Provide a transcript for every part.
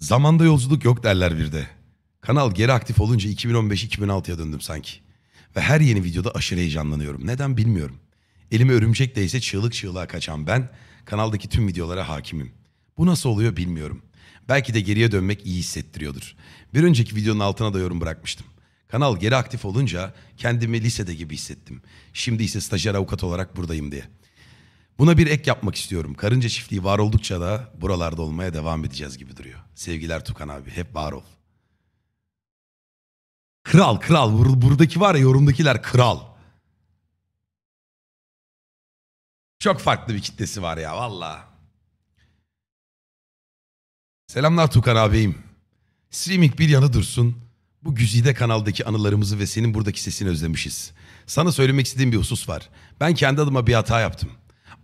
Zamanda yolculuk yok derler bir de. Kanal geri aktif olunca 2015-2016'ya döndüm sanki. Ve her yeni videoda aşırı heyecanlanıyorum. Neden bilmiyorum. Elime örümcek değse çığlık çığlığa kaçan ben kanaldaki tüm videolara hakimim. Bu nasıl oluyor bilmiyorum. Belki de geriye dönmek iyi hissettiriyordur. Bir önceki videonun altına da yorum bırakmıştım. Kanal geri aktif olunca kendimi lisede gibi hissettim. Şimdi ise stajyer avukat olarak buradayım diye. Buna bir ek yapmak istiyorum. Karınca çiftliği var oldukça da buralarda olmaya devam edeceğiz gibi duruyor. Sevgiler Tukan abi hep var ol. Kral kral Bur buradaki var ya yorumdakiler kral. Çok farklı bir kitlesi var ya valla. Selamlar Tukan abiyim. Streaming bir yanı dursun. Bu güzide kanaldaki anılarımızı ve senin buradaki sesini özlemişiz. Sana söylemek istediğim bir husus var. Ben kendi adıma bir hata yaptım.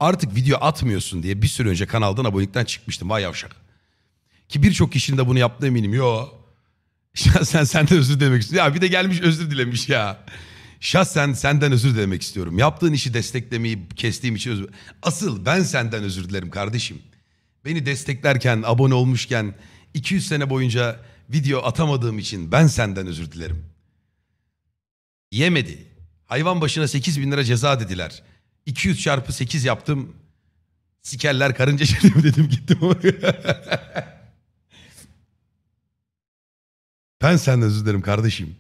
Artık video atmıyorsun diye bir süre önce kanaldan abonelikten çıkmıştım. Vay yavşak. Ki birçok kişinin de bunu yaptığı eminim. Yo. Şahsen senden özür dilemek istiyorum. Ya bir de gelmiş özür dilemiş ya. Şahsen senden özür dilemek istiyorum. Yaptığın işi desteklemeyi kestiğim için özür Asıl ben senden özür dilerim kardeşim. Beni desteklerken, abone olmuşken 200 sene boyunca video atamadığım için ben senden özür dilerim. Yemedi. Hayvan başına 8 bin lira ceza dediler. 200 çarpı 8 yaptım. Sikerler karınca şerefi dedim gittim ben senden özür dilerim kardeşim.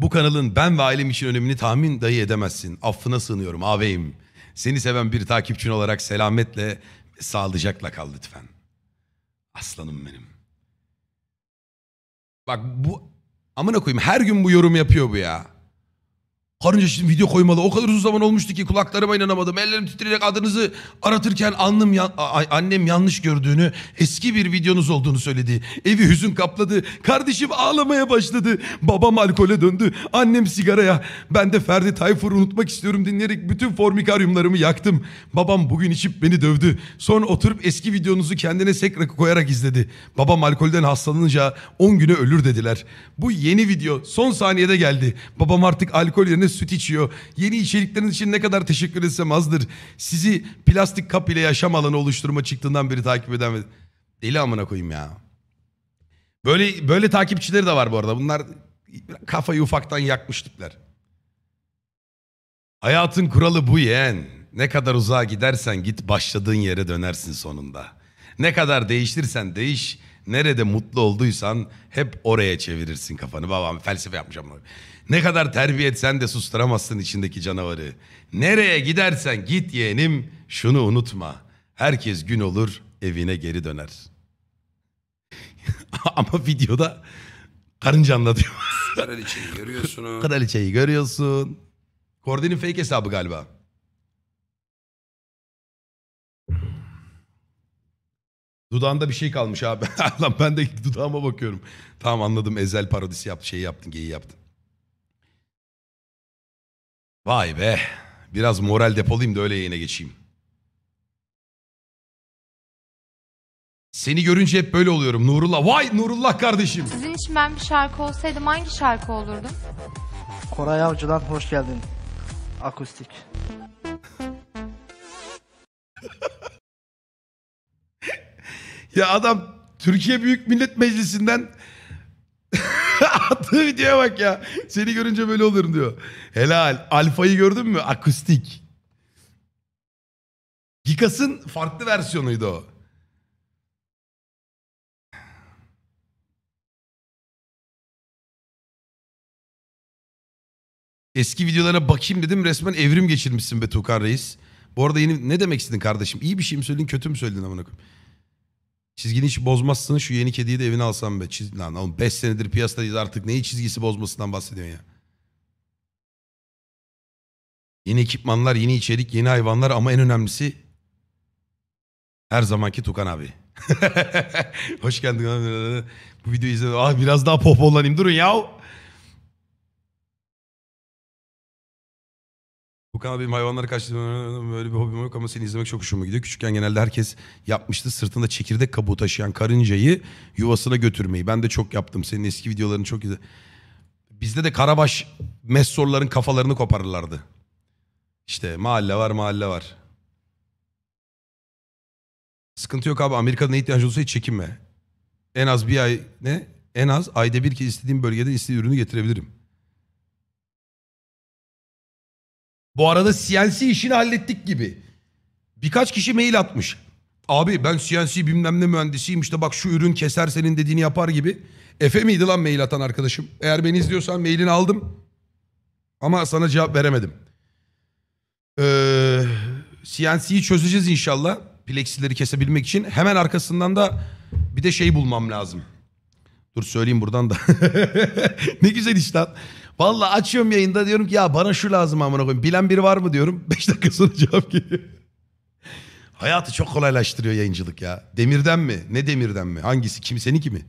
Bu kanalın ben ve ailem için önemini tahmin dahi edemezsin. Affına sığınıyorum ağabeyim. Seni seven bir takipçin olarak selametle sağlıcakla kal lütfen. Aslanım benim. Bak bu amına koyayım her gün bu yorum yapıyor bu ya. Karınca şimdi video koymalı. O kadar uzun zaman olmuştu ki kulaklarıma inanamadım. Ellerim titreyerek adınızı aratırken annem, yan, annem yanlış gördüğünü, eski bir videonuz olduğunu söyledi. Evi hüzün kapladı. Kardeşim ağlamaya başladı. Babam alkole döndü. Annem sigaraya. Ben de Ferdi Tayfur unutmak istiyorum dinleyerek bütün formikaryumlarımı yaktım. Babam bugün içip beni dövdü. Sonra oturup eski videonuzu kendine sek rakı koyarak izledi. Babam alkolden hastalanınca 10 güne ölür dediler. Bu yeni video son saniyede geldi. Babam artık alkol yerine süt içiyor. Yeni içerikleriniz için ne kadar teşekkür etsem azdır. Sizi plastik kap ile yaşam alanı oluşturma çıktığından beri takip eden ve... Deli amına koyayım ya. Böyle böyle takipçileri de var bu arada. Bunlar kafayı ufaktan yakmıştıklar. Hayatın kuralı bu yeğen. Ne kadar uzağa gidersen git başladığın yere dönersin sonunda. Ne kadar değiştirsen değiş Nerede mutlu olduysan hep oraya çevirirsin kafanı. Babam felsefe yapmış ama. Ne kadar terbiye etsen de susturamazsın içindeki canavarı. Nereye gidersen git yeğenim şunu unutma. Herkes gün olur evine geri döner. ama videoda karınca anlatıyor. Kraliçeyi görüyorsunuz. Kraliçeyi görüyorsun. Kordi'nin fake hesabı galiba. Dudağında bir şey kalmış abi. Lan ben de dudağıma bakıyorum. Tamam anladım ezel parodisi yaptın şeyi yaptın geyi yaptın. Vay be. Biraz moral depolayayım da öyle yayına geçeyim. Seni görünce hep böyle oluyorum Nurullah. Vay Nurullah kardeşim. Sizin için ben bir şarkı olsaydım hangi şarkı olurdum? Koray Avcı'dan hoş geldin. Akustik. Ya adam Türkiye Büyük Millet Meclisi'nden attığı videoya bak ya. Seni görünce böyle olurum diyor. Helal. Alfa'yı gördün mü? Akustik. Gikas'ın farklı versiyonuydu o. Eski videolarına bakayım dedim resmen evrim geçirmişsin be Tukan Reis. Bu arada yeni ne demek istedin kardeşim? İyi bir şey mi söyledin kötü mü söyledin amına koyayım? Çizgini hiç bozmazsın şu yeni kediyi de evine alsam be. Çiz... Lan oğlum 5 senedir piyasadayız artık neyi çizgisi bozmasından bahsediyorsun ya. Yeni ekipmanlar, yeni içerik, yeni hayvanlar ama en önemlisi her zamanki Tukan abi. Hoş geldin. Bu videoyu izledim. Ah biraz daha pohpollanayım. Durun ya. Furkan abi benim hayvanlara böyle bir hobim yok ama seni izlemek çok hoşuma gidiyor. Küçükken genelde herkes yapmıştı sırtında çekirdek kabuğu taşıyan karıncayı yuvasına götürmeyi. Ben de çok yaptım. Senin eski videolarını çok izledim. Bizde de Karabaş messorların kafalarını koparırlardı. İşte mahalle var mahalle var. Sıkıntı yok abi Amerika'da ne ihtiyacı olsa hiç çekinme. En az bir ay ne? En az ayda bir kez istediğim bölgede istediğim ürünü getirebilirim. Bu arada CNC işini hallettik gibi. Birkaç kişi mail atmış. Abi ben CNC bilmem ne mühendisiyim işte bak şu ürün keser senin dediğini yapar gibi. Efe miydi lan mail atan arkadaşım? Eğer beni izliyorsan mailini aldım. Ama sana cevap veremedim. Ee, CNC'yi çözeceğiz inşallah. Plexileri kesebilmek için. Hemen arkasından da bir de şey bulmam lazım. Dur söyleyeyim buradan da. ne güzel iş lan. Valla açıyorum yayında diyorum ki ya bana şu lazım amına koyayım. Bilen biri var mı diyorum. 5 dakika sonra cevap geliyor. Hayatı çok kolaylaştırıyor yayıncılık ya. Demirden mi? Ne demirden mi? Hangisi? Kimsenin kimi?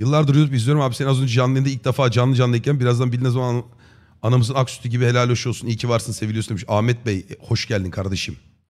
Yıllardır YouTube izliyorum abi seni az önce canlı ilk defa canlı canlıyken birazdan bildiğin zaman anamızın ak sütü gibi helal hoş olsun. İyi ki varsın seviliyorsun demiş. Ahmet Bey e, hoş geldin kardeşim.